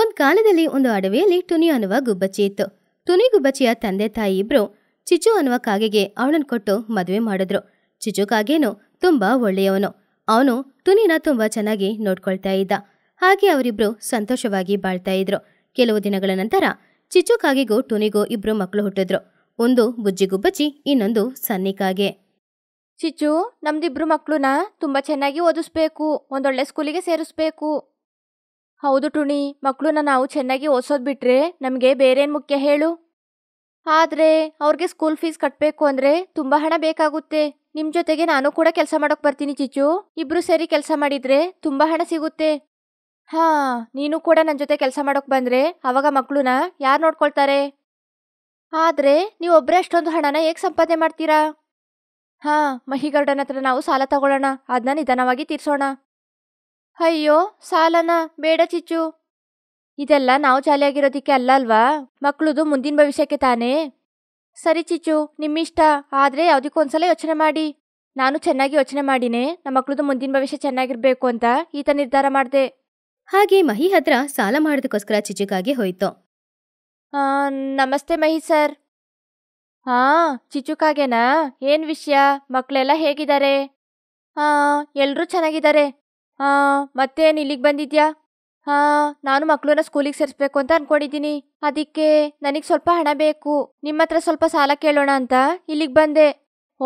ಒಂದ್ ಕಾಲದಲ್ಲಿ ಒಂದು ಅಡವೆಯಲ್ಲಿ ಟುನಿ ಅನ್ನುವ ಗುಬ್ಬಚ್ಚಿ ಇತ್ತು ಟುನಿ ಗುಬ್ಬಚ್ಚಿಯ ತಂದೆ ತಾಯಿ ಇಬ್ರು ಚಿಚು ಅನ್ನುವ ಕಾಗೆಗೆ ಅವನನ್ನು ಕೊಟ್ಟು ಮದುವೆ ಮಾಡಿದ್ರು ಚಿಚು ಕಾಗೇನು ತುಂಬಾ ಒಳ್ಳೆಯವನು ಅವನು ಟುನಿನ ತುಂಬಾ ಚೆನ್ನಾಗಿ ನೋಡ್ಕೊಳ್ತಾ ಇದ್ದ ಹಾಗೆ ಅವರಿಬ್ರು ಸಂತೋಷವಾಗಿ ಬಾಳ್ತಾ ಇದ್ರು ಕೆಲವು ದಿನಗಳ ನಂತರ ಚಿಚು ಕಾಗೆಗೂ ಟುನಿಗೂ ಇಬ್ರು ಮಕ್ಕಳು ಹುಟ್ಟಿದ್ರು ಒಂದು ಬುಜ್ಜಿ ಗುಬ್ಬಚ್ಚಿ ಇನ್ನೊಂದು ಸನ್ನಿ ಕಾಗೆ ಚಿಚು ನಮ್ದಿಬ್ರು ಮಕ್ಕಳನ್ನ ತುಂಬಾ ಚೆನ್ನಾಗಿ ಓದಿಸ್ಬೇಕು ಒಂದೊಳ್ಳೆ ಸ್ಕೂಲಿಗೆ ಸೇರಿಸ್ಬೇಕು ಹೌದು ಟುಣಿ ಮಕ್ಕಳನ್ನ ನಾವು ಚೆನ್ನಾಗಿ ಓದಿಸೋದು ಬಿಟ್ಟರೆ ನಮಗೆ ಬೇರೇನು ಮುಖ್ಯ ಹೇಳು ಆದರೆ ಅವ್ರಿಗೆ ಸ್ಕೂಲ್ ಫೀಸ್ ಕಟ್ಟಬೇಕು ಅಂದರೆ ತುಂಬ ಹಣ ಬೇಕಾಗುತ್ತೆ ನಿಮ್ಮ ಜೊತೆಗೆ ನಾನು ಕೂಡ ಕೆಲಸ ಮಾಡೋಕೆ ಬರ್ತೀನಿ ಚಿಚ್ಚು ಇಬ್ಬರು ಸೇರಿ ಕೆಲಸ ಮಾಡಿದರೆ ತುಂಬ ಹಣ ಸಿಗುತ್ತೆ ಹಾಂ ನೀನು ಕೂಡ ನನ್ನ ಜೊತೆ ಕೆಲಸ ಮಾಡೋಕ್ಕೆ ಬಂದರೆ ಆವಾಗ ಮಕ್ಕಳನ್ನ ಯಾರು ನೋಡ್ಕೊಳ್ತಾರೆ ಆದರೆ ನೀವೊಬ್ಬರೇ ಅಷ್ಟೊಂದು ಹಣನ ಹೇಗೆ ಸಂಪಾದನೆ ಮಾಡ್ತೀರಾ ಹಾಂ ಮಹಿಗೌಡನ ಹತ್ರ ನಾವು ಸಾಲ ತಗೊಳ್ಳೋಣ ಅದನ್ನ ನಿಧಾನವಾಗಿ ತೀರಿಸೋಣ ಅಯ್ಯೋ ಸಾಲನ ಬೇಡ ಚಿಚ್ಚು ಇದೆಲ್ಲ ನಾವು ಚಾಲಿಯಾಗಿರೋದಿಕ್ಕೆ ಅಲ್ಲ ಅಲ್ವಾ ಮಕ್ಕಳದು ಮುಂದಿನ ಭವಿಷ್ಯಕ್ಕೆ ತಾನೇ ಸರಿ ಚಿಚ್ಚು ನಿಮ್ಮಿಷ್ಟ ಆದರೆ ಯಾವುದಕ್ಕೂ ಯೋಚನೆ ಮಾಡಿ ನಾನು ಚೆನ್ನಾಗಿ ಯೋಚನೆ ಮಾಡಿನೇ ನಮ್ಮ ಮಕ್ಕಳದು ಮುಂದಿನ ಭವಿಷ್ಯ ಚೆನ್ನಾಗಿರ್ಬೇಕು ಅಂತ ಈತ ನಿರ್ಧಾರ ಮಾಡಿದೆ ಹಾಗೆ ಮಹಿ ಹತ್ರ ಸಾಲ ಮಾಡೋದಕ್ಕೋಸ್ಕರ ಚಿಚುಕಾಗೆ ಹೋಯ್ತು ನಮಸ್ತೆ ಮಹಿ ಸರ್ ಹಾ ಚಿಚುಕಾಗೆನಾ ಏನು ವಿಷಯ ಮಕ್ಕಳೆಲ್ಲ ಹೇಗಿದ್ದಾರೆ ಹಾಂ ಎಲ್ಲರೂ ಚೆನ್ನಾಗಿದ್ದಾರೆ ಹಾಂ ಮತ್ತೇನು ಇಲ್ಲಿಗೆ ಬಂದಿದ್ಯಾ ಹಾಂ ನಾನು ಮಕ್ಕಳನ್ನ ಸ್ಕೂಲಿಗೆ ಸೇರಿಸ್ಬೇಕು ಅಂತ ಅನ್ಕೊಂಡಿದ್ದೀನಿ ಅದಕ್ಕೆ ನನಗೆ ಸ್ವಲ್ಪ ಹಣ ಬೇಕು ನಿಮ್ಮ ಹತ್ರ ಸ್ವಲ್ಪ ಸಾಲ ಕೇಳೋಣ ಅಂತ ಇಲ್ಲಿಗೆ ಬಂದೆ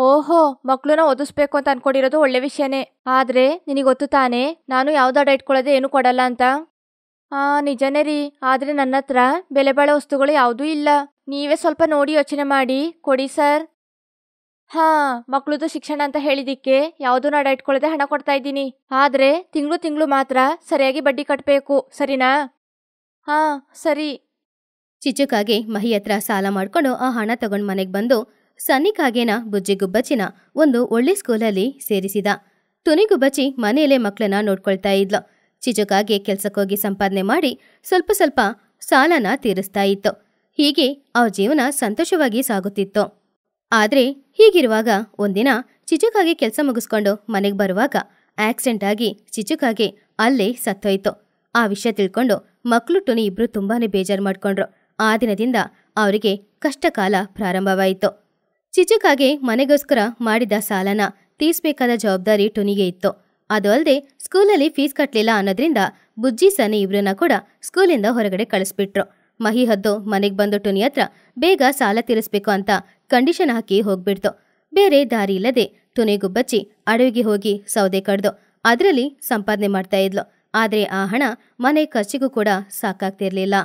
ಓಹೋ ಮಕ್ಕಳನ್ನ ಓದಿಸ್ಬೇಕು ಅಂತ ಅನ್ಕೊಂಡಿರೋದು ಒಳ್ಳೆ ವಿಷಯನೇ ಆದರೆ ನಿನಗೆ ಗೊತ್ತು ತಾನೇ ನಾನು ಯಾವ್ದಾಡ ಇಟ್ಕೊಳ್ಳೋದೇ ಏನು ಕೊಡಲ್ಲ ಅಂತ ಹಾಂ ನಿಜನೇ ರೀ ಆದರೆ ನನ್ನ ಹತ್ರ ಬೆಲೆ ವಸ್ತುಗಳು ಯಾವುದೂ ಇಲ್ಲ ನೀವೇ ಸ್ವಲ್ಪ ನೋಡಿ ಯೋಚನೆ ಮಾಡಿ ಕೊಡಿ ಸರ್ ಹಾ ಮಕ್ಕಳದು ಶಿಕ್ಷಣ ಅಂತ ಹೇಳಿದಿಕ್ಕೆ ಯಾವ್ದು ಅಡ ಇಟ್ಕೊಳ್ಳದೆ ಹಣ ಕೊಡ್ತಾ ಇದ್ದೀನಿ ಆದ್ರೆ ತಿಂಗಳು ತಿಂಗಳು ಮಾತ್ರ ಸರಿಯಾಗಿ ಬಡ್ಡಿ ಕಟ್ಟಬೇಕು ಸರಿನಾ ಹಾ ಸರಿ ಚಿಚುಕಾಗೆ ಮಹಿ ಹತ್ರ ಸಾಲ ಮಾಡ್ಕೊಂಡು ಆ ಹಣ ತಗೊಂಡ್ ಮನೆಗೆ ಬಂದು ಬುಜ್ಜಿ ಬುಜ್ಜಿಗುಬ್ಬಚ್ಚಿನ ಒಂದು ಒಳ್ಳೆ ಸ್ಕೂಲಲ್ಲಿ ಸೇರಿಸಿದ ತುನಿಗುಬ್ಬಚ್ಚಿ ಮನೆಯಲ್ಲೇ ಮಕ್ಕಳನ್ನ ನೋಡ್ಕೊಳ್ತಾ ಇದ್ಲು ಚಿಚುಕಾಗೆ ಕೆಲ್ಸಕ್ಕೋಗಿ ಸಂಪಾದನೆ ಮಾಡಿ ಸ್ವಲ್ಪ ಸ್ವಲ್ಪ ಸಾಲನ ತೀರಿಸ್ತಾ ಇತ್ತು ಹೀಗೆ ಅವ್ರ ಜೀವನ ಸಂತೋಷವಾಗಿ ಸಾಗುತ್ತಿತ್ತು ಆದರೆ ಹೀಗಿರುವಾಗ ಒಂದಿನ ಚಿಚುಕಾಗೆ ಕೆಲಸ ಮುಗಿಸ್ಕೊಂಡು ಮನೆಗೆ ಬರುವಾಗ ಆಕ್ಸಿಡೆಂಟ್ ಆಗಿ ಚಿಚುಕಾಗೆ ಅಲ್ಲೇ ಸತ್ತೋಯ್ತು ಆ ವಿಷಯ ತಿಳ್ಕೊಂಡು ಮಕ್ಕಳು ಟುನಿ ಇಬ್ರು ತುಂಬಾ ಬೇಜಾರು ಮಾಡಿಕೊಂಡ್ರು ಆ ದಿನದಿಂದ ಅವರಿಗೆ ಕಷ್ಟಕಾಲ ಪ್ರಾರಂಭವಾಯಿತು ಚಿಚುಕಾಗೆ ಮನೆಗೋಸ್ಕರ ಮಾಡಿದ ಸಾಲನ ತೀರಿಸಬೇಕಾದ ಜವಾಬ್ದಾರಿ ಟುನಿಗೆ ಇತ್ತು ಅದು ಅಲ್ಲದೆ ಸ್ಕೂಲಲ್ಲಿ ಫೀಸ್ ಕಟ್ಟಲಿಲ್ಲ ಅನ್ನೋದ್ರಿಂದ ಬುಜ್ಜಿ ಸನಿ ಇವ್ರನ್ನ ಕೂಡ ಸ್ಕೂಲಿಂದ ಹೊರಗಡೆ ಕಳಿಸ್ಬಿಟ್ರು ಮಹಿ ಹದ್ದು ಮನೆಗೆ ಬಂದು ಟುನಿ ಹತ್ರ ಬೇಗ ಸಾಲ ತೀರಿಸ್ಬೇಕು ಅಂತ ಕಂಡೀಷನ್ ಹಾಕಿ ಹೋಗ್ಬಿಡ್ತು ಬೇರೆ ದಾರಿ ಇಲ್ಲದೆ ಬಚ್ಚಿ ಅಡವಿಗೆ ಹೋಗಿ ಸೌದೆ ಕಡ್ದು ಅದರಲ್ಲಿ ಸಂಪಾದನೆ ಮಾಡ್ತಾ ಇದ್ಲು ಆದ್ರೆ ಆ ಹಣ ಮನೆ ಖರ್ಚಿಗೂ ಕೂಡ ಸಾಕಾಗ್ತಿರ್ಲಿಲ್ಲ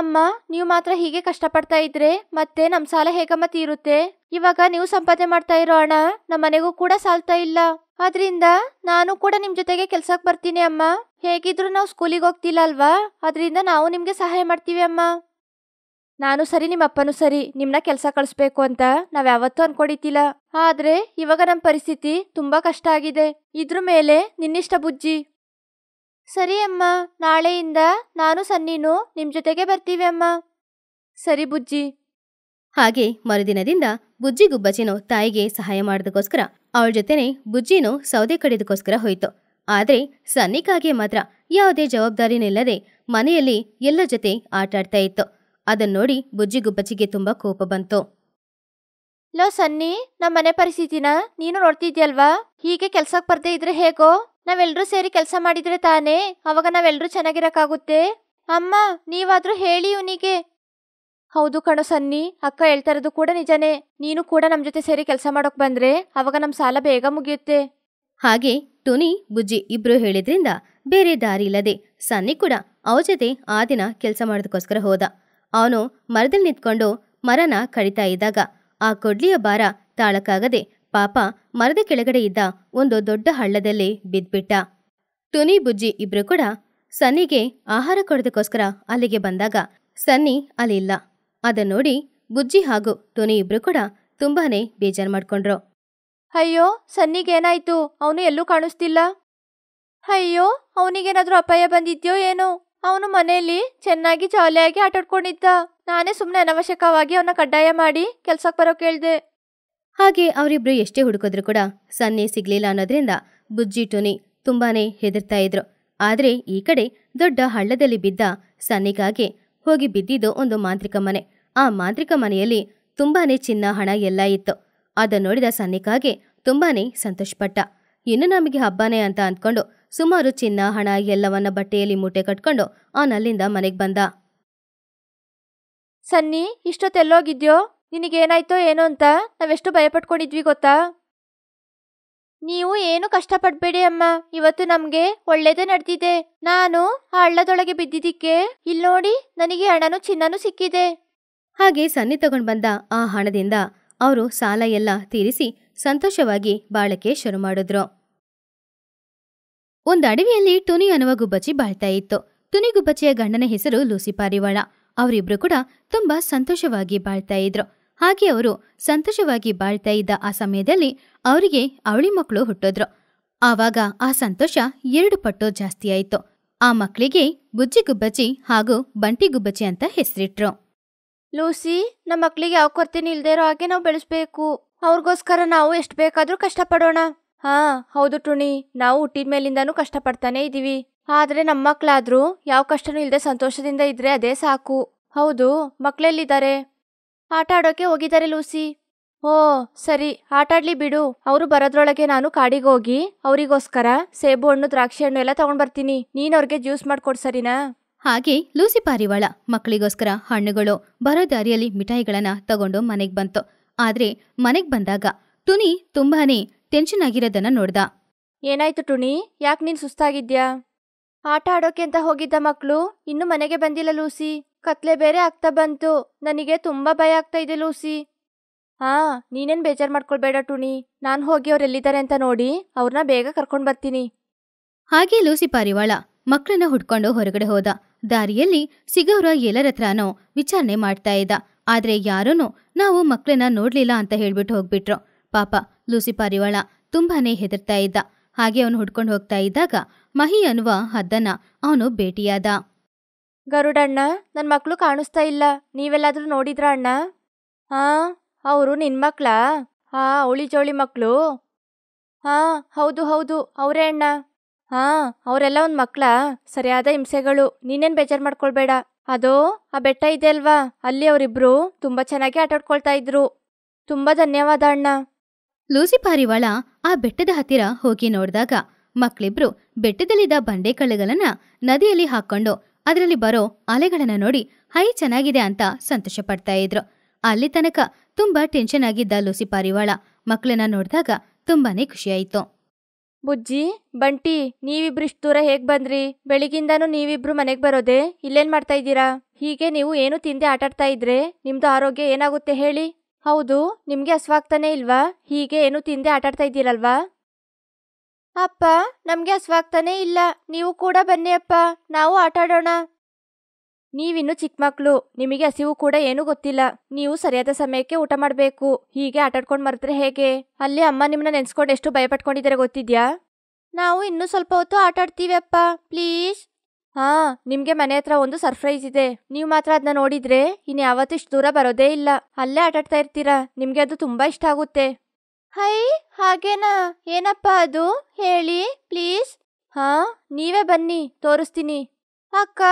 ಅಮ್ಮ ನೀವು ಮಾತ್ರ ಹೀಗೆ ಕಷ್ಟಪಡ್ತಾ ಇದ್ರೆ ಮತ್ತೆ ನಮ್ ಸಾಲ ಹೇಗಮ್ಮ ತೀರುತ್ತೆ ಇವಾಗ ನೀವು ಸಂಪಾದನೆ ಮಾಡ್ತಾ ಇರೋ ಹಣ ನಮ್ಮ ಮನೆಗೂ ಕೂಡ ಸಾಲ್ತಾ ಇಲ್ಲ ಅದ್ರಿಂದ ನಾನು ಕೂಡ ನಿಮ್ ಜೊತೆಗೆ ಕೆಲ್ಸಕ್ ಬರ್ತೀನಿ ಅಮ್ಮ ಹೇಗಿದ್ರು ನಾವು ಸ್ಕೂಲಿಗೆ ಹೋಗ್ತಿಲ್ಲ ಅಲ್ವಾ ಅದರಿಂದ ನಾವು ನಿಮ್ಗೆ ಸಹಾಯ ಮಾಡ್ತೀವಿ ಅಮ್ಮ ನಾನು ಸರಿ ನಿಮ್ಮ ಅಪ್ಪನೂ ಸರಿ ನಿಮ್ನ ಕೆಲಸ ಕಳಿಸ್ಬೇಕು ಅಂತ ನಾವ್ ಯಾವತ್ತೂ ಅನ್ಕೊಡಿತಿಲ್ಲ ಆದ್ರೆ ಇವಾಗ ನಮ್ಮ ಪರಿಸ್ಥಿತಿ ತುಂಬಾ ಕಷ್ಟ ಆಗಿದೆ ಇದ್ರ ಮೇಲೆ ನಿನ್ನಿಷ್ಟ ಬುಜ್ಜಿ ಸರಿ ಅಮ್ಮ ನಾಳೆಯಿಂದ ನಾನು ಸನ್ನಿನು ನಿಮ್ ಜೊತೆಗೆ ಬರ್ತೀವಿ ಅಮ್ಮ ಸರಿ ಬುಜ್ಜಿ ಹಾಗೆ ಮರುದಿನದಿಂದ ಬುಜ್ಜಿ ಗುಬ್ಬಜಿನು ತಾಯಿಗೆ ಸಹಾಯ ಮಾಡೋದಕ್ಕೋಸ್ಕರ ಅವಳ ಜೊತೆನೆ ಬುಜ್ಜಿನು ಸೌದೆ ಕಡಿದಕ್ಕೋಸ್ಕರ ಹೋಯಿತು ಆದರೆ ಸನ್ನಿಕಾಗೆ ಮಾತ್ರ ಯಾವುದೇ ಜವಾಬ್ದಾರಿನಿಲ್ಲದೆ ಮನೆಯಲ್ಲಿ ಎಲ್ಲ ಜೊತೆ ಆಟಾಡ್ತಾ ಇತ್ತು ಅದನ್ನೋಡಿ ಬುಜ್ಜಿ ಗುಬ್ಬಚ್ಚಿಗೆ ತುಂಬ ಕೋಪ ಬಂತು ಲೋ ಸನ್ನಿ ನಮ್ಮ ಮನೆ ಪರಿಸ್ಥಿತಿನ ನೀನು ನೋಡ್ತಿದ್ಯಲ್ವಾ ಹೀಗೆ ಕೆಲ್ಸಕ್ ಬರ್ದೇ ಇದ್ರೆ ಹೇಗೋ ನಾವೆಲ್ಲರೂ ಸೇರಿ ಕೆಲಸ ಮಾಡಿದ್ರೆ ತಾನೇ ಅವಾಗ ನಾವೆಲ್ಲರೂ ಚೆನ್ನಾಗಿರಕ್ಕಾಗುತ್ತೆ ಅಮ್ಮ ನೀವಾದ್ರೂ ಹೇಳಿ ಇವನಿಗೆ ಹೌದು ಕಣೋ ಸನ್ನಿ ಅಕ್ಕ ಹೇಳ್ತಾ ಇರೋದು ಕೂಡ ನಿಜನೇ ನೀನು ಕೂಡ ನಮ್ಮ ಜೊತೆ ಸೇರಿ ಕೆಲಸ ಮಾಡೋಕ್ ಬಂದ್ರೆ ಅವಾಗ ನಮ್ಮ ಸಾಲ ಬೇಗ ಮುಗಿಯುತ್ತೆ ಹಾಗೆ ಟುನಿ ಬುಜ್ಜಿ ಇಬ್ರು ಹೇಳಿದ್ರಿಂದ ಬೇರೆ ದಾರಿ ಇಲ್ಲದೆ ಸನ್ನಿ ಕೂಡ ಅವ ಜೊತೆ ಆ ದಿನ ಕೆಲಸ ಮಾಡೋದಕ್ಕೋಸ್ಕರ ಹೋದ ಅವನು ಮರದಲ್ಲಿ ನಿಂತ್ಕೊಂಡು ಮರನ ಕಡಿತಾ ಇದ್ದಾಗ ಆ ಕೊಡ್ಲಿಯ ಭಾರ ತಾಳಕ್ಕಾಗದೆ ಪಾಪ ಮರದ ಕೆಳಗಡೆ ಇದ್ದ ಒಂದು ದೊಡ್ಡ ಹಳ್ಳದಲ್ಲಿ ಬಿದ್ದ್ಬಿಟ್ಟ ತುನಿ ಬುಜ್ಜಿ ಇಬ್ರು ಕೂಡ ಸನ್ನಿಗೆ ಆಹಾರ ಕೊಡೋದಕ್ಕೋಸ್ಕರ ಅಲ್ಲಿಗೆ ಬಂದಾಗ ಸನ್ನಿ ಅಲ್ಲಿಲ್ಲ ಅದನ್ನ ನೋಡಿ ಬುಜ್ಜಿ ಹಾಗೂ ತುನಿ ಇಬ್ರು ಕೂಡ ತುಂಬಾನೇ ಬೇಜಾರು ಮಾಡ್ಕೊಂಡ್ರು ಅಯ್ಯೋ ಸನ್ನಿಗೇನಾಯ್ತು ಅವನು ಎಲ್ಲೂ ಕಾಣಿಸ್ತಿಲ್ಲ ಅಯ್ಯೋ ಅವನಿಗೇನಾದ್ರೂ ಅಪಾಯ ಬಂದಿದ್ಯೋ ಏನೋ ಅವನು ಮನೆಯಲ್ಲಿ ಚೆನ್ನಾಗಿ ಜಾಲಿಯಾಗಿ ಆಟಾಡ್ಕೊಂಡಿದ್ದ ನಾನೇ ಸುಮ್ಮನೆ ಅನವಶ್ಯಕವಾಗಿ ಅವನ ಕಡ್ಡಾಯ ಮಾಡಿ ಕೆಲ್ಸಕ್ಕೆ ಬರೋ ಕೇಳಿದೆ ಹಾಗೆ ಅವರಿಬ್ರು ಎಷ್ಟೇ ಹುಡುಕಿದ್ರು ಕೂಡ ಸನ್ನೆ ಸಿಗ್ಲಿಲ್ಲ ಅನ್ನೋದ್ರಿಂದ ಬುಜ್ಜಿ ಟುನಿ ತುಂಬಾನೇ ಹೆದರ್ತಾ ಇದ್ರು ಆದ್ರೆ ಈ ಕಡೆ ದೊಡ್ಡ ಹಳ್ಳದಲ್ಲಿ ಬಿದ್ದ ಸನ್ನಿಗಾಗೆ ಹೋಗಿ ಬಿದ್ದಿದ್ದು ಒಂದು ಮಾಂತ್ರಿಕ ಮನೆ ಆ ಮಾಂತ್ರಿಕ ಮನೆಯಲ್ಲಿ ತುಂಬಾನೇ ಚಿನ್ನ ಹಣ ಎಲ್ಲ ಇತ್ತು ಅದನ್ನು ನೋಡಿದ ಸನ್ನಿಕಾಗೆ ತುಂಬಾನೇ ಸಂತೋಷಪಟ್ಟ ಇನ್ನು ನಮಗೆ ಹಬ್ಬನೇ ಅಂತ ಅಂದ್ಕೊಂಡು ಸುಮಾರು ಚಿನ್ನ ಹಣ ಎಲ್ಲವನ್ನ ಬಟ್ಟೆಯಲ್ಲಿ ಮೂಟೆ ಕಟ್ಕೊಂಡು ಆನಲ್ಲಿಂದ ಮನೆಗೆ ಬಂದ ಸನ್ನಿ ಇಷ್ಟೊತ್ತೆಲ್ಲೋಗಿದ್ಯೋ ನಿನಗೇನಾಯ್ತೋ ಏನೋ ಅಂತ ನಾವೆಷ್ಟು ಭಯಪಟ್ಕೊಂಡಿದ್ವಿ ಗೊತ್ತಾ ನೀವು ಏನು ಕಷ್ಟಪಡಬೇಡಿ ಅಮ್ಮ ಇವತ್ತು ನಮಗೆ ಒಳ್ಳೇದೇ ನಡೆದಿದೆ ನಾನು ಆ ಹಳ್ಳದೊಳಗೆ ಬಿದ್ದಿದ್ದಕ್ಕೆ ಇಲ್ಲಿ ನೋಡಿ ನನಗೆ ಹಣನೂ ಚಿನ್ನನೂ ಸಿಕ್ಕಿದೆ ಹಾಗೆ ಸನ್ನಿ ತಗೊಂಡು ಬಂದ ಆ ಹಣದಿಂದ ಅವರು ಸಾಲ ಎಲ್ಲ ತೀರಿಸಿ ಸಂತೋಷವಾಗಿ ಬಾಳಕೆ ಶುರು ಮಾಡಿದ್ರು ಒಂದು ಅಡವಿಯಲ್ಲಿ ಟುನಿ ಅನ್ನುವ ಗುಬ್ಬಚ್ಚಿ ಬಾಳ್ತಾ ಇತ್ತು ಟುನಿ ಗುಬ್ಬಚ್ಚಿಯ ಗಂಡನ ಹೆಸರು ಲೂಸಿ ಪಾರಿವಾಳ ಅವರಿಬ್ರು ಕೂಡ ತುಂಬಾ ಸಂತೋಷವಾಗಿ ಬಾಳ್ತಾ ಇದ್ರು ಹಾಗೆ ಅವರು ಸಂತೋಷವಾಗಿ ಬಾಳ್ತಾ ಇದ್ದ ಆ ಸಮಯದಲ್ಲಿ ಅವರಿಗೆ ಅವಳಿ ಮಕ್ಕಳು ಹುಟ್ಟಿದ್ರು ಆವಾಗ ಆ ಸಂತೋಷ ಎರಡು ಪಟ್ಟು ಜಾಸ್ತಿ ಆಯಿತು ಆ ಮಕ್ಕಳಿಗೆ ಬುಜ್ಜಿ ಗುಬ್ಬಚ್ಚಿ ಹಾಗೂ ಬಂಟಿ ಗುಬ್ಬಚ್ಚಿ ಅಂತ ಹೆಸರಿಟ್ರು ಲೂಸಿ ನಮ್ಮ ಮಕ್ಕಳಿಗೆ ಯಾವ ಕೊರತೆ ಇಲ್ದೇ ಇರೋ ಹಾಗೆ ನಾವು ಬೆಳೆಸ್ಬೇಕು ಅವ್ರಿಗೋಸ್ಕರ ನಾವು ಎಷ್ಟು ಬೇಕಾದರೂ ಕಷ್ಟಪಡೋಣ ಹಾ ಹೌದು ಟುಣಿ ನಾವು ಹುಟ್ಟಿದ ಮೇಲಿಂದನೂ ಕಷ್ಟಪಡ್ತಾನೇ ಇದ್ದೀವಿ ಆದರೆ ನಮ್ಮ ಮಕ್ಕಳಾದರೂ ಯಾವ ಕಷ್ಟನೂ ಇಲ್ಲದೆ ಸಂತೋಷದಿಂದ ಇದ್ರೆ ಅದೇ ಸಾಕು ಹೌದು ಮಕ್ಕಳೆಲ್ಲಿದ್ದಾರೆ ಆಟ ಆಡೋಕೆ ಹೋಗಿದ್ದಾರೆ ಲೂಸಿ ಓ ಸರಿ ಆಟಾಡ್ಲಿ ಬಿಡು ಅವರು ಬರೋದ್ರೊಳಗೆ ನಾನು ಕಾಡಿಗೆ ಹೋಗಿ ಅವರಿಗೋಸ್ಕರ ಸೇಬು ಹಣ್ಣು ದ್ರಾಕ್ಷಿ ಹಣ್ಣು ಎಲ್ಲ ತಗೊಂಡ್ ಬರ್ತೀನಿ ನೀನ್ ಅವ್ರಿಗೆ ಜ್ಯೂಸ್ ಮಾಡ್ಕೊಡ್ ಸರಿನಾ ಹಾಗೆ ಲೂಸಿ ಪಾರಿವಾಳ ಮಕ್ಕಳಿಗೋಸ್ಕರ ಹಣ್ಣುಗಳು ಬರೋ ದಾರಿಯಲ್ಲಿ ಮಿಠಾಯಿಗಳನ್ನ ತಗೊಂಡು ಮನೆಗೆ ಬಂತು ಆದ್ರೆ ಮನೆಗೆ ಬಂದಾಗ ಟುನಿ ತುಂಬಾನೇ ಟೆನ್ಷನ್ ಆಗಿರೋದನ್ನ ನೋಡ್ದ ಏನಾಯ್ತು ಟುಣಿ ಯಾಕೆ ನೀನ್ ಸುಸ್ತಾಗಿದ್ಯಾ ಆಟ ಆಡೋಕೆ ಅಂತ ಹೋಗಿದ್ದ ಮಕ್ಳು ಇನ್ನೂ ಮನೆಗೆ ಬಂದಿಲ್ಲ ಲೂಸಿ ಕತ್ಲೆ ಬೇರೆ ಆಗ್ತಾ ಬಂತು ನನಗೆ ತುಂಬಾ ಭಯ ಆಗ್ತಾ ಇದೆ ಲೂಸಿ ಹಾ ನೀನೇನ್ ಬೇಜಾರು ಮಾಡ್ಕೊಳ್ಬೇಡ ಟುಣಿ ನಾನು ಹೋಗಿ ಅವ್ರೆಲ್ಲಿದ್ದಾರೆ ಎಲ್ಲಿದ್ದಾರೆ ಅಂತ ನೋಡಿ ಅವ್ರನ್ನ ಬೇಗ ಕರ್ಕೊಂಡು ಬರ್ತೀನಿ ಹಾಗೆ ಲೂಸಿ ಪಾರಿವಾಳ ಮಕ್ಕಳನ್ನ ಹುಡ್ಕೊಂಡು ಹೊರಗಡೆ ಹೋದ ದಾರಿಯಲ್ಲಿ ಸಿಗೋರ ಎಲ್ಲರ ಹತ್ರನೋ ವಿಚಾರಣೆ ಮಾಡ್ತಾ ಇದ್ದ ಆದ್ರೆ ಯಾರೂನು ನಾವು ಮಕ್ಕಳನ್ನ ನೋಡ್ಲಿಲ್ಲ ಅಂತ ಹೇಳ್ಬಿಟ್ಟು ಹೋಗ್ಬಿಟ್ರು ಪಾಪ ಲೂಸಿ ಪಾರಿವಾಳ ತುಂಬಾನೇ ಹೆದರ್ತಾ ಇದ್ದ ಹಾಗೆ ಅವನು ಹುಡ್ಕೊಂಡು ಹೋಗ್ತಾ ಇದ್ದಾಗ ಮಹಿ ಅನ್ನುವ ಹದ್ದನ್ನ ಅವನು ಭೇಟಿಯಾದ ಗರುಡಣ್ಣ ನನ್ನ ಮಕ್ಕಳು ಕಾಣಿಸ್ತಾ ಇಲ್ಲ ನೀವೆಲ್ಲಾದ್ರೂ ನೋಡಿದ್ರ ಅಣ್ಣ ಹಾ ಅವರು ನಿನ್ ಮಕ್ಕಳ ಹಾ ಅವಳಿ ಜೋಳಿ ಮಕ್ಕಳು ಹಾ ಹೌದು ಹೌದು ಅವರೇ ಅಣ್ಣ ಹಾ ಅವರೆಲ್ಲ ಒಂದ್ ಮಕ್ಕಳ ಸರಿಯಾದ ಹಿಂಸೆಗಳು ನೀನೇನ್ ಬೇಜಾರು ಮಾಡ್ಕೊಳ್ಬೇಡ ಅದೋ ಆ ಬೆಟ್ಟ ಇದೆ ಅಲ್ವಾ ಅಲ್ಲಿ ಅವರಿಬ್ರು ತುಂಬಾ ಚೆನ್ನಾಗಿ ಆಟಾಡ್ಕೊಳ್ತಾ ಇದ್ರು ತುಂಬಾ ಧನ್ಯವಾದ ಅಣ್ಣ ಲೂಸಿ ಪಾರಿವಾಳ ಆ ಬೆಟ್ಟದ ಹತ್ತಿರ ಹೋಗಿ ನೋಡಿದಾಗ ಮಕ್ಕಳಿಬ್ರು ಬೆಟ್ಟದಲ್ಲಿದ್ದ ಬಂಡೆ ನದಿಯಲ್ಲಿ ಹಾಕೊಂಡು ಅದರಲ್ಲಿ ಬರೋ ಅಲೆಗಳನ್ನ ನೋಡಿ ಹೈ ಚೆನ್ನಾಗಿದೆ ಅಂತ ಸಂತೋಷ ಪಡ್ತಾ ಇದ್ರು ಅಲ್ಲಿ ತನಕ ತುಂಬಾ ಟೆನ್ಷನ್ ಆಗಿದ್ದ ಲೂಸಿ ಪಾರಿವಾಳ ಮಕ್ಕಳನ್ನ ನೋಡಿದಾಗ ತುಂಬಾನೇ ಖುಷಿಯಾಯಿತು ಬುಜ್ಜಿ ಬಂಟಿ ನೀವಿಬ್ರು ಇಷ್ಟು ದೂರ ಹೇಗ್ ಬಂದ್ರಿ ಬೆಳಿಗ್ಗಿಂದಾನು ನೀವಿಬ್ರು ಮನೆಗೆ ಬರೋದೆ ಇಲ್ಲೇನ್ ಮಾಡ್ತಾ ಇದ್ದೀರಾ ಹೀಗೆ ನೀವು ಏನು ತಿಂದೆ ಆಟಾಡ್ತಾ ಇದ್ರೆ ನಿಮ್ದು ಆರೋಗ್ಯ ಏನಾಗುತ್ತೆ ಹೇಳಿ ಹೌದು ನಿಮಗೆ ಅಸ್ವಾಗ್ತಾನೆ ಇಲ್ವಾ ಹೀಗೆ ಏನು ತಿಂದೆ ಆಟಾಡ್ತಾ ಇದ್ದೀರಲ್ವಾ ಅಪ್ಪ ನಮಗೆ ಅಸ್ವಾಗ್ತಾನೆ ಇಲ್ಲ ನೀವು ಕೂಡ ಬನ್ನಿ ಅಪ್ಪ ನಾವು ಆಟಾಡೋಣ ನೀವಿನ್ನು ಚಿಕ್ಕ ಮಕ್ಕಳು ನಿಮಗೆ ಹಸಿವು ಕೂಡ ಏನೂ ಗೊತ್ತಿಲ್ಲ ನೀವು ಸರಿಯಾದ ಸಮಯಕ್ಕೆ ಊಟ ಮಾಡಬೇಕು ಹೀಗೆ ಆಟಾಡ್ಕೊಂಡು ಮರೆತರೆ ಹೇಗೆ ಅಲ್ಲಿ ಅಮ್ಮ ನಿಮ್ಮನ್ನ ನೆನೆಸ್ಕೊಂಡು ಎಷ್ಟು ಭಯಪಟ್ಕೊಂಡಿದ್ದಾರೆ ಗೊತ್ತಿದ್ಯಾ ನಾವು ಇನ್ನೂ ಸ್ವಲ್ಪ ಹೊತ್ತು ಆಟಾಡ್ತೀವಿ ಅಪ್ಪ ಪ್ಲೀಸ್ ಹಾ ನಿಮ್ಗೆ ಮನೆ ಹತ್ರ ಒಂದು ಸರ್ಪ್ರೈಸ್ ಇದೆ ನೀವು ಮಾತ್ರ ಅದನ್ನ ನೋಡಿದ್ರೆ ಇನ್ ಯಾವತ್ತಿಷ್ಟು ದೂರ ಬರೋದೇ ಇಲ್ಲ ಅಲ್ಲೇ ಆಟಾಡ್ತಾ ಇರ್ತೀರಾ ನಿಮ್ಗೆ ಅದು ತುಂಬಾ ಇಷ್ಟ ಆಗುತ್ತೆ ಹೈ ಹಾಗೇನಾ ಏನಪ್ಪ ಅದು ಹೇಳಿ ಪ್ಲೀಸ್ ಹಾ ನೀವೇ ಬನ್ನಿ ತೋರಿಸ್ತೀನಿ ಅಕ್ಕ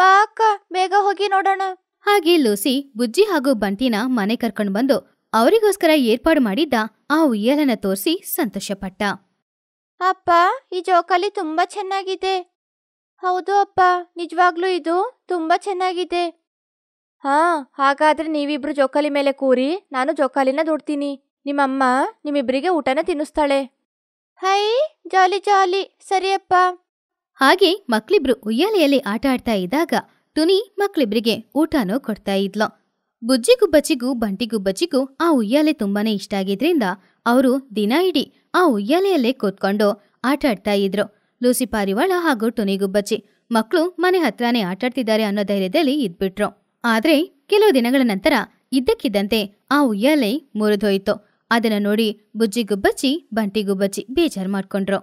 ಬಾ ಅಕ್ಕ ಬೇಗ ಹೋಗಿ ನೋಡೋಣ ಹಾಗೆ ಲೂಸಿ ಬುಜ್ಜಿ ಹಾಗೂ ಬಂಟಿನ ಮನೆ ಕರ್ಕೊಂಡು ಬಂದು ಅವರಿಗೋಸ್ಕರ ಏರ್ಪಾಡು ಮಾಡಿದ್ದ ಆ ಉಯ್ಯಾಲನ ತೋರಿಸಿ ಸಂತೋಷಪಟ್ಟ ಅಪ್ಪ ಈ ಜೋಕಾಲಿ ತುಂಬಾ ಚೆನ್ನಾಗಿದೆ ಹೌದು ಅಪ್ಪ ನಿಜವಾಗ್ಲೂ ಇದು ತುಂಬಾ ಚೆನ್ನಾಗಿದೆ ಹಾಂ ಹಾಗಾದ್ರೆ ನೀವಿಬ್ರು ಜೋಕಾಲಿ ಮೇಲೆ ಕೂರಿ ನಾನು ಜೋಕಾಲಿನ ದುಡ್ತೀನಿ ನಿಮ್ಮಮ್ಮ ನಿಮ್ಮಿಬ್ಬರಿಗೆ ಊಟನ ತಿನ್ನಿಸ್ತಾಳೆ ಹೈ ಜಾಲಿ ಜಾಲಿ ಸರಿಯಪ್ಪ ಹಾಗೆ ಮಕ್ಳಿಬ್ರು ಉಯ್ಯಾಲೆಯಲ್ಲಿ ಆಟ ಆಡ್ತಾ ಇದ್ದಾಗ ತುನಿ ಮಕ್ಕಳಿಬ್ರಿಗೆ ಊಟನೂ ಕೊಡ್ತಾ ಇದ್ಲು ಬುಜ್ಜಿಗುಬ್ಬಚ್ಚಿಗೂ ಬಂಟಿಗುಬ್ಬಚ್ಚಿಗೂ ಆ ಉಯ್ಯಾಲೆ ತುಂಬಾನೇ ಇಷ್ಟ ಆಗಿದ್ರಿಂದ ಅವರು ದಿನ ಇಡೀ ಆ ಉಯ್ಯಾಲೆಯಲ್ಲೇ ಕೂತ್ಕೊಂಡು ಆಟ ಆಡ್ತಾ ಇದ್ರು ಲೂಸಿ ಪಾರಿವಾಳ ಹಾಗೂ ಗುಬ್ಬಚ್ಚಿ ಮಕ್ಕಳು ಮನೆ ಹತ್ರನೇ ಆಟಾಡ್ತಿದ್ದಾರೆ ಅನ್ನೋ ಧೈರ್ಯದಲ್ಲಿ ಇದ್ಬಿಟ್ರು ಆದ್ರೆ ಕೆಲವು ದಿನಗಳ ನಂತರ ಇದ್ದಕ್ಕಿದ್ದಂತೆ ಆ ಉಯ್ಯಾಲೆ ಮುರಿದೋಯ್ತು ಅದನ್ನ ನೋಡಿ ಬುಜ್ಜಿ ಗುಬ್ಬಚ್ಚಿ ಬಂಟಿ ಗುಬ್ಬಚ್ಚಿ ಬೇಜಾರ್ ಮಾಡ್ಕೊಂಡ್ರು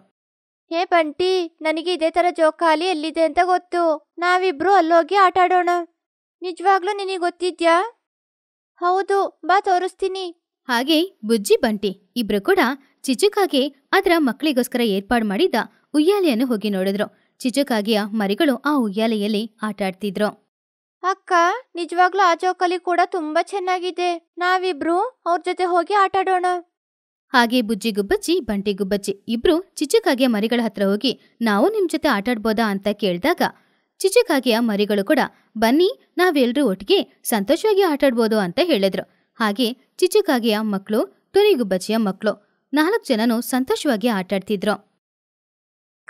ಹೇ ಬಂಟಿ ನನಗೆ ಇದೇ ತರ ಜೋಕಾಲಿ ಎಲ್ಲಿದೆ ಅಂತ ಗೊತ್ತು ನಾವಿಬ್ರು ಅಲ್ಲೋಗಿ ಆಟಾಡೋಣ ಆಡೋಣ ನಿಜವಾಗ್ಲೂ ನಿನಗೆ ಗೊತ್ತಿದ್ಯಾ ಹೌದು ಬಾ ತೋರಿಸ್ತೀನಿ ಹಾಗೆ ಬುಜ್ಜಿ ಬಂಟಿ ಇಬ್ರು ಕೂಡ ಚಿಚುಕಾಗೆ ಅದರ ಮಕ್ಕಳಿಗೋಸ್ಕರ ಏರ್ಪಾಡು ಮಾಡಿದ್ದ ಉಯ್ಯಾಲೆಯನ್ನು ಹೋಗಿ ನೋಡಿದ್ರು ಚಿಚಕಾಗಿಯ ಮರಿಗಳು ಆ ಉಯ್ಯಾಲೆಯಲ್ಲಿ ಆಟಾಡ್ತಿದ್ರು ಅಕ್ಕ ನಿಜವಾಗ್ಲೂ ಆ ಚೌಕಲಿ ಕೂಡ ತುಂಬಾ ಚೆನ್ನಾಗಿದೆ ನಾವಿಬ್ರು ಅವ್ರ ಜೊತೆ ಹೋಗಿ ಆಟಾಡೋಣ ಹಾಗೆ ಬುಜ್ಜಿ ಗುಬ್ಬಚ್ಚಿ ಬಂಟಿ ಗುಬ್ಬಚ್ಚಿ ಇಬ್ರು ಚಿಚಕಾಗಿಯ ಮರಿಗಳ ಹತ್ರ ಹೋಗಿ ನಾವು ನಿಮ್ ಜೊತೆ ಆಟಾಡ್ಬೋದಾ ಅಂತ ಕೇಳಿದಾಗ ಚಿಚಕಾಗಿಯ ಮರಿಗಳು ಕೂಡ ಬನ್ನಿ ನಾವೆಲ್ಲರೂ ಒಟ್ಟಿಗೆ ಸಂತೋಷವಾಗಿ ಆಟಾಡ್ಬೋದು ಅಂತ ಹೇಳಿದ್ರು ಹಾಗೆ ಚಿಚಕಾಗಿಯ ಮಕ್ಕಳು ತುನಿ ಗುಬ್ಬಚ್ಚಿಯ ಮಕ್ಕಳು ನಾಲ್ಕು ಜನನು ಸಂತೋಷವಾಗಿ ಆಟಾಡ್ತಿದ್ರು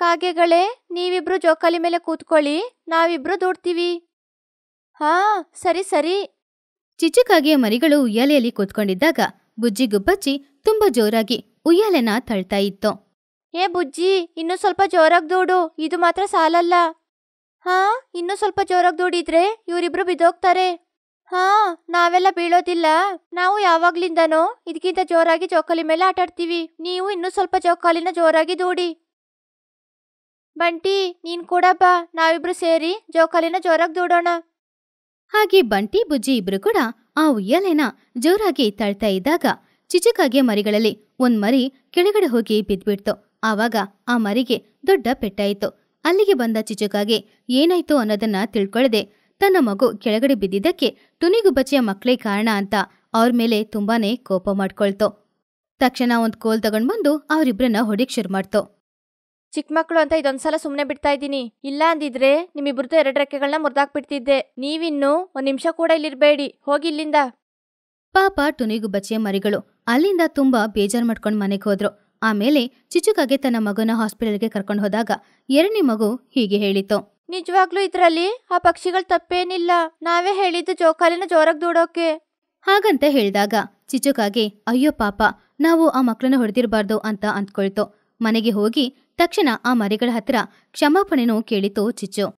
ಕಾಗೆಗಳೇ ನೀವಿಬ್ರು ಜೋಕಾಲಿ ಮೇಲೆ ಕೂತ್ಕೊಳ್ಳಿ ನಾವಿಬ್ರು ದೂಡ್ತೀವಿ ಹಾ ಸರಿ ಸರಿ ಕಾಗೆ ಮರಿಗಳು ಉಯ್ಯಾಲೆಯಲ್ಲಿ ಕೂತ್ಕೊಂಡಿದ್ದಾಗ ಬುಜ್ಜಿ ಗುಬ್ಬಚ್ಚಿ ತುಂಬಾ ಜೋರಾಗಿ ಉಯ್ಯಾಲೆನ ತಳ್ತಾ ಇತ್ತು ಏ ಬುಜ್ಜಿ ಇನ್ನು ಸ್ವಲ್ಪ ಜೋರಾಗಿ ದೂಡು ಇದು ಮಾತ್ರ ಸಾಲಲ್ಲ ಹಾ ಇನ್ನು ಸ್ವಲ್ಪ ಜೋರಾಗಿ ದೂಡಿದ್ರೆ ಇವರಿಬ್ರು ಬಿದೋಗ್ತಾರೆ ಹಾ ನಾವೆಲ್ಲ ಬೀಳೋದಿಲ್ಲ ನಾವು ಯಾವಾಗ್ಲಿಂದನೋ ಇದಕ್ಕಿಂತ ಜೋರಾಗಿ ಜೋಕಾಲಿ ಮೇಲೆ ಆಟಾಡ್ತೀವಿ ನೀವು ಇನ್ನೂ ಸ್ವಲ್ಪ ಜೋಕಾಲಿನ ಜೋರಾಗಿ ದೂಡಿ ಬಂಟಿ ನೀನ್ ಕೂಡ ನಾವಿಬ್ರು ಸೇರಿ ಜೋಕಾಲಿನ ಜೋರಾಗಿ ದೂಡೋಣ ಹಾಗೆ ಬಂಟಿ ಬುಜ್ಜಿ ಇಬ್ರು ಕೂಡ ಆ ಉಯ್ಯಾಲೆನ ಜೋರಾಗಿ ತಳ್ತಾ ಇದ್ದಾಗ ಚಿಚುಕಾಗೆ ಮರಿಗಳಲ್ಲಿ ಒಂದ್ ಮರಿ ಕೆಳಗಡೆ ಹೋಗಿ ಬಿದ್ದ್ಬಿಡ್ತು ಆವಾಗ ಆ ಮರಿಗೆ ದೊಡ್ಡ ಪೆಟ್ಟಾಯಿತು ಅಲ್ಲಿಗೆ ಬಂದ ಚಿಚುಕಾಗೆ ಏನಾಯ್ತು ಅನ್ನೋದನ್ನ ತಿಳ್ಕೊಳ್ಳದೆ ತನ್ನ ಮಗು ಕೆಳಗಡೆ ಬಿದ್ದಿದ್ದಕ್ಕೆ ಟುನಿಗುಬ್ಬಚ್ಚಿಯ ಮಕ್ಕಳೇ ಕಾರಣ ಅಂತ ಅವ್ರ ಮೇಲೆ ತುಂಬಾನೇ ಕೋಪ ಮಾಡ್ಕೊಳ್ತು ತಕ್ಷಣ ಒಂದು ಕೋಲ್ ತಗೊಂಡ್ಬಂದು ಅವರಿಬ್ಬರನ್ನ ಹೊಡಿಕ್ ಶುರು ಮಾಡ್ತು ಚಿಕ್ಕ ಮಕ್ಕಳು ಅಂತ ಇದೊಂದ್ಸಲ ಸುಮ್ಮನೆ ಬಿಡ್ತಾ ಇದ್ದೀನಿ ಇಲ್ಲ ಅಂದಿದ್ರೆ ನಿಮ್ಮಿಬ್ರದ್ದು ಎರಡು ರೆಕ್ಕೆಗಳನ್ನ ಮುರಿದಾಕ್ಬಿಡ್ತಿದ್ದೆ ನೀವಿನ್ನು ಒಂದ್ ನಿಮಿಷ ಕೂಡ ಇಲ್ಲಿರ್ಬೇಡಿ ಹೋಗಿ ಇಲ್ಲಿಂದ ಪಾಪ ಟುನಿಗು ಬಚ್ಚೆಯ ಮರಿಗಳು ಅಲ್ಲಿಂದ ತುಂಬಾ ಬೇಜಾರ್ ಮಾಡ್ಕೊಂಡು ಮನೆಗೆ ಹೋದ್ರು ಆಮೇಲೆ ಚಿಚುಕಾಗೆ ತನ್ನ ಮಗನ ಹಾಸ್ಪಿಟಲ್ಗೆ ಕರ್ಕೊಂಡು ಹೋದಾಗ ಎರಡನೇ ಮಗು ಹೀಗೆ ಹೇಳಿತು ನಿಜವಾಗ್ಲೂ ಇದ್ರಲ್ಲಿ ಆ ಪಕ್ಷಿಗಳು ತಪ್ಪೇನಿಲ್ಲ ನಾವೇ ಹೇಳಿದ್ದು ಜೋಕಾಲಿನ ಜೋರಾಗಿ ದೂಡೋಕೆ ಹಾಗಂತ ಹೇಳಿದಾಗ ಚಿಚುಕಾಗೆ ಅಯ್ಯೋ ಪಾಪ ನಾವು ಆ ಮಕ್ಕಳನ್ನ ಹೊಡೆದಿರಬಾರ್ದು ಅಂತ ಅಂದ್ಕೊಳ್ತು ಮನೆಗೆ ಹೋಗಿ ತಕ್ಷಣ ಆ ಮರಿಗಳ ಹತ್ರ ಕ್ಷಮಾಪಣೆನೂ ಕೇಳಿತು ಚಿಚ್ಚು